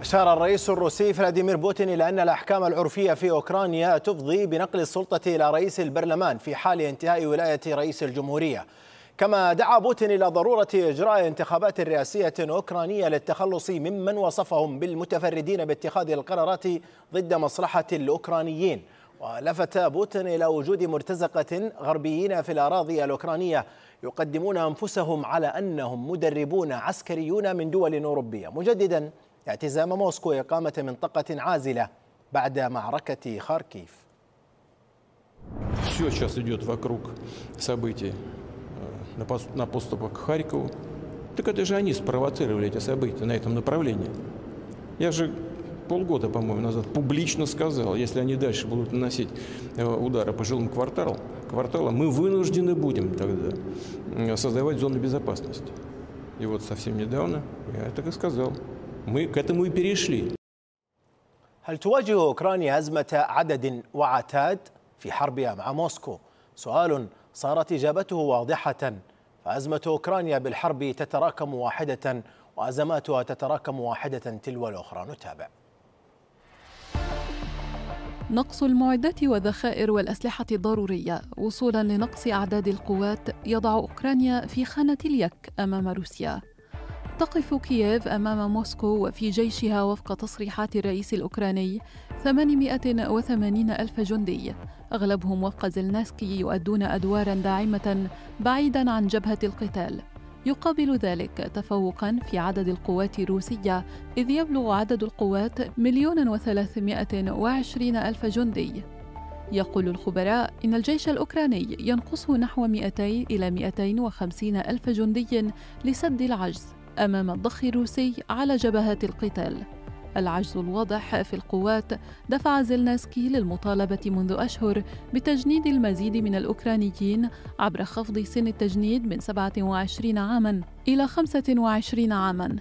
أشار الرئيس الروسي فلاديمير بوتين إلى أن الأحكام العرفية في أوكرانيا تفضي بنقل السلطة إلى رئيس البرلمان في حال انتهاء ولاية رئيس الجمهورية كما دعا بوتين إلى ضرورة إجراء انتخابات رئاسية أوكرانية للتخلص ممن وصفهم بالمتفردين باتخاذ القرارات ضد مصلحة الأوكرانيين ولفت بوتين إلى وجود مرتزقة غربيين في الأراضي الأوكرانية يقدمون أنفسهم على أنهم مدربون عسكريون من دول أوروبية مجددا التزام موسكو إقامة منطقة عازلة بعد معركة خاركيف Все сейчас идет вокруг событий э, на поступок к Харькову. Так это же они спровоцировали эти события на этом направлении. Я же полгода, по-моему, назад публично сказал, если они дальше будут наносить э, удары по жилым кварталам, кварталам мы вынуждены будем тогда э, создавать зону безопасности. И вот совсем недавно я так и сказал. Мы к этому и перешли. هل تواجه أوكرانيا أزمة عدد وعتاد في حربها مع موسكو؟ سؤال صارت إجابته واضحة فأزمة أوكرانيا بالحرب تتراكم واحدة وأزماتها تتراكم واحدة تلو الأخرى نتابع نقص المعدات والذخائر والأسلحة الضرورية وصولا لنقص أعداد القوات يضع أوكرانيا في خانة اليك أمام روسيا تقف كييف أمام موسكو وفي جيشها وفق تصريحات الرئيس الأوكراني 880 ألف جندي أغلبهم وفق زلناسكي يؤدون أدوارا داعمة بعيدا عن جبهة القتال يقابل ذلك تفوقا في عدد القوات الروسية إذ يبلغ عدد القوات مليون وثلاثمائة وعشرين ألف جندي يقول الخبراء إن الجيش الأوكراني ينقصه نحو 200 إلى 250 ألف جندي لسد العجز أمام الضخ الروسي على جبهات القتال العجز الواضح في القوات دفع زيلنسكي للمطالبة منذ أشهر بتجنيد المزيد من الأوكرانيين عبر خفض سن التجنيد من 27 عاماً إلى 25 عاماً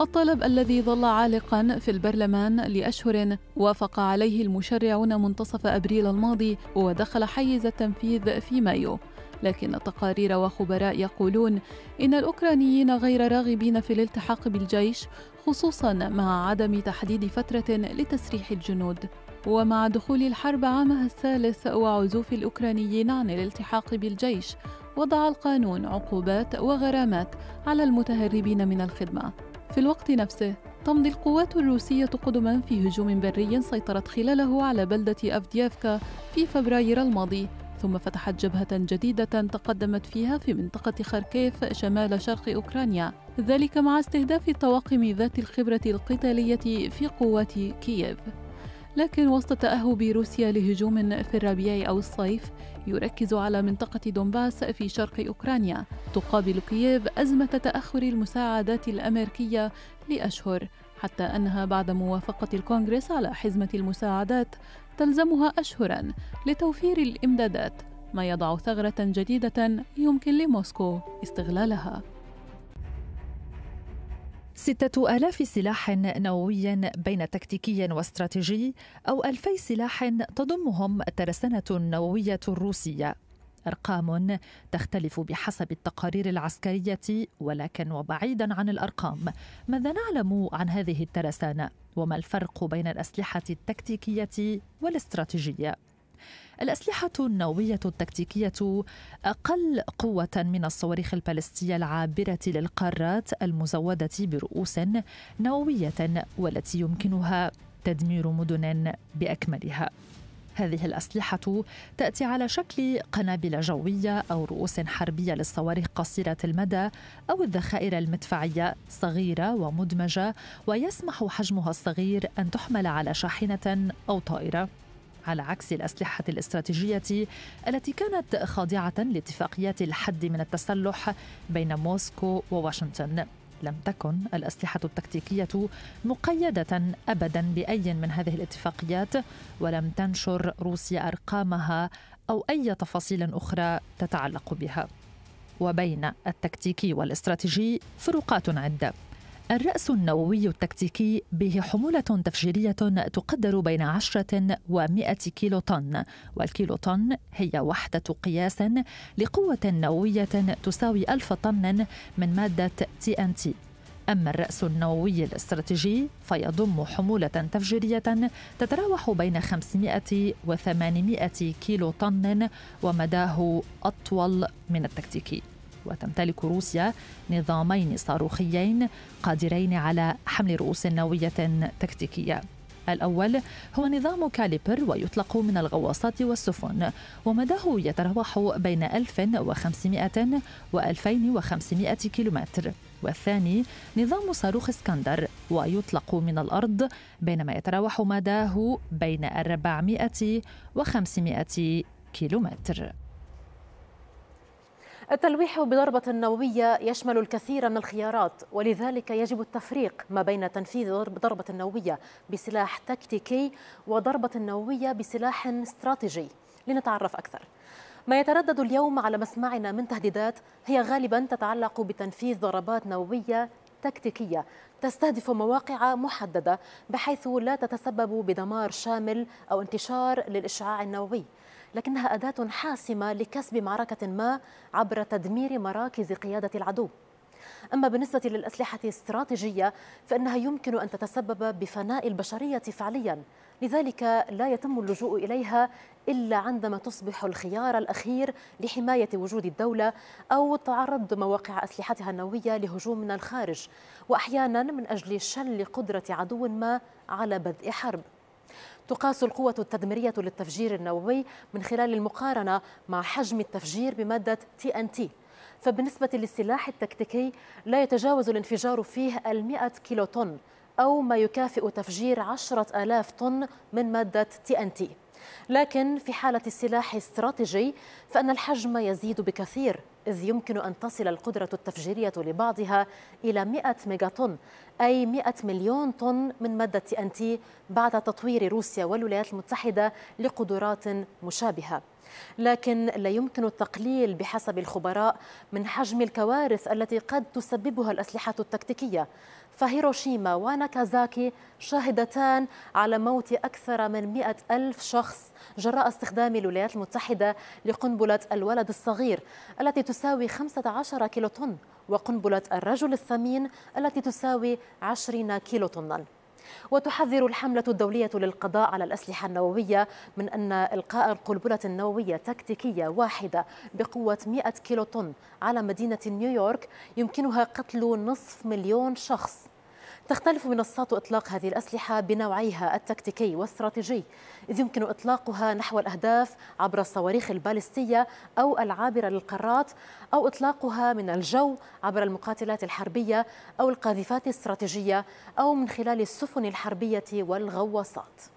الطلب الذي ظل عالقا في البرلمان لاشهر وافق عليه المشرعون منتصف ابريل الماضي ودخل حيز التنفيذ في مايو لكن التقارير وخبراء يقولون ان الاوكرانيين غير راغبين في الالتحاق بالجيش خصوصا مع عدم تحديد فتره لتسريح الجنود ومع دخول الحرب عامها الثالث وعزوف الاوكرانيين عن الالتحاق بالجيش وضع القانون عقوبات وغرامات على المتهربين من الخدمه في الوقت نفسه تمضي القوات الروسية قدما في هجوم بري سيطرت خلاله على بلدة أفدييفكا في فبراير الماضي ثم فتحت جبهة جديدة تقدمت فيها في منطقة خاركيف شمال شرق أوكرانيا ذلك مع استهداف الطواقم ذات الخبرة القتالية في قوات كييف لكن وسط تأهب روسيا لهجوم في الربيع أو الصيف يركز على منطقة دونباس في شرق أوكرانيا تقابل كييف أزمة تأخر المساعدات الأمريكية لأشهر حتى أنها بعد موافقة الكونغرس على حزمة المساعدات تلزمها أشهرا لتوفير الإمدادات ما يضع ثغرة جديدة يمكن لموسكو استغلالها ستة آلاف سلاح نووي بين تكتيكي واستراتيجي أو ألفي سلاح تضمهم الترسانة النووية الروسية ارقام تختلف بحسب التقارير العسكريه ولكن وبعيدا عن الارقام ماذا نعلم عن هذه الترسانه وما الفرق بين الاسلحه التكتيكيه والاستراتيجيه الأسلحة النووية التكتيكية أقل قوة من الصواريخ البالستية العابرة للقارات المزودة برؤوس نووية والتي يمكنها تدمير مدن بأكملها هذه الأسلحة تأتي على شكل قنابل جوية أو رؤوس حربية للصواريخ قصيرة المدى أو الذخائر المدفعية صغيرة ومدمجة ويسمح حجمها الصغير أن تحمل على شاحنة أو طائرة على عكس الأسلحة الاستراتيجية التي كانت خاضعة لاتفاقيات الحد من التسلح بين موسكو وواشنطن لم تكن الأسلحة التكتيكية مقيدة أبدا بأي من هذه الاتفاقيات ولم تنشر روسيا أرقامها أو أي تفاصيل أخرى تتعلق بها وبين التكتيكي والاستراتيجي فروقات عده الرأس النووي التكتيكي به حمولة تفجيرية تقدر بين 10 و100 كيلو طن والكيلو طن هي وحدة قياس لقوة نووية تساوي ألف طن من مادة تي ان تي أما الرأس النووي الاستراتيجي فيضم حمولة تفجيرية تتراوح بين 500 و 800 كيلو طن ومداه أطول من التكتيكي وتمتلك روسيا نظامين صاروخيين قادرين على حمل رؤوس نووية تكتيكية الأول هو نظام كاليبر ويطلق من الغواصات والسفن ومداه يتراوح بين 1500 و 2500 كيلومتر والثاني نظام صاروخ اسكندر ويطلق من الأرض بينما يتراوح مداه بين 400 و 500 كيلومتر التلويح بضربة نووية يشمل الكثير من الخيارات ولذلك يجب التفريق ما بين تنفيذ ضربة نووية بسلاح تكتيكي وضربة نووية بسلاح استراتيجي لنتعرف أكثر ما يتردد اليوم على مسمعنا من تهديدات هي غالبا تتعلق بتنفيذ ضربات نووية تكتيكية تستهدف مواقع محددة بحيث لا تتسبب بدمار شامل أو انتشار للإشعاع النووي لكنها أداة حاسمة لكسب معركة ما عبر تدمير مراكز قيادة العدو أما بالنسبة للأسلحة الاستراتيجية فإنها يمكن أن تتسبب بفناء البشرية فعليا لذلك لا يتم اللجوء إليها إلا عندما تصبح الخيار الأخير لحماية وجود الدولة أو تعرض مواقع أسلحتها النووية لهجوم من الخارج وأحيانا من أجل شل قدرة عدو ما على بدء حرب تقاس القوة التدميرية للتفجير النووي من خلال المقارنة مع حجم التفجير بمادة تي ان تي فبالنسبة للسلاح التكتيكي لا يتجاوز الانفجار فيه المئة طن أو ما يكافئ تفجير عشرة آلاف طن من مادة تي ان تي لكن في حالة السلاح استراتيجي فإن الحجم يزيد بكثير إذ يمكن أن تصل القدرة التفجيرية لبعضها إلى 100 ميجاطن أي 100 مليون طن من مادة تي أن تي بعد تطوير روسيا والولايات المتحدة لقدرات مشابهة لكن لا يمكن التقليل بحسب الخبراء من حجم الكوارث التي قد تسببها الأسلحة التكتيكية فهيروشيما وناكازاكي شاهدتان على موت أكثر من مئة ألف شخص جراء استخدام الولايات المتحدة لقنبلة الولد الصغير التي تساوي 15 طن وقنبلة الرجل الثمين التي تساوي 20 كيلوطناً وتحذر الحملة الدولية للقضاء على الأسلحة النووية من أن إلقاء قنبلة نووية تكتيكية واحدة بقوة 100 طن على مدينة نيويورك يمكنها قتل نصف مليون شخص تختلف منصات إطلاق هذه الأسلحة بنوعيها التكتيكي والاستراتيجي إذ يمكن إطلاقها نحو الأهداف عبر الصواريخ البالستية أو العابرة للقارات أو إطلاقها من الجو عبر المقاتلات الحربية أو القاذفات الاستراتيجية أو من خلال السفن الحربية والغواصات